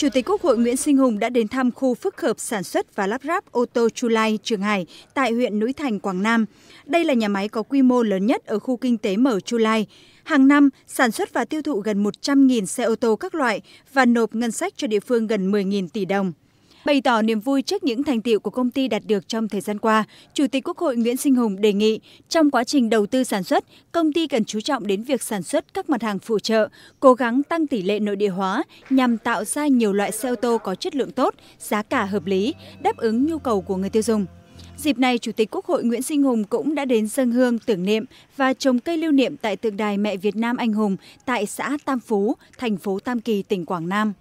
chủ tịch Quốc hội Nguyễn Sinh Hùng đã đến thăm khu phức hợp sản xuất và lắp ráp ô tô Chu Lai, Trường Hải tại huyện Núi Thành, Quảng Nam. Đây là nhà máy có quy mô lớn nhất ở khu kinh tế mở Chu Lai. Hàng năm, sản xuất và tiêu thụ gần 100.000 xe ô tô các loại và nộp ngân sách cho địa phương gần 10.000 tỷ đồng. Bày tỏ niềm vui trước những thành tiệu của công ty đạt được trong thời gian qua, Chủ tịch Quốc hội Nguyễn Sinh Hùng đề nghị trong quá trình đầu tư sản xuất, công ty cần chú trọng đến việc sản xuất các mặt hàng phụ trợ, cố gắng tăng tỷ lệ nội địa hóa nhằm tạo ra nhiều loại xe ô tô có chất lượng tốt, giá cả hợp lý, đáp ứng nhu cầu của người tiêu dùng. Dịp này, Chủ tịch Quốc hội Nguyễn Sinh Hùng cũng đã đến dân hương tưởng niệm và trồng cây lưu niệm tại tượng đài Mẹ Việt Nam Anh Hùng tại xã Tam Phú, thành phố Tam Kỳ, tỉnh Quảng Nam.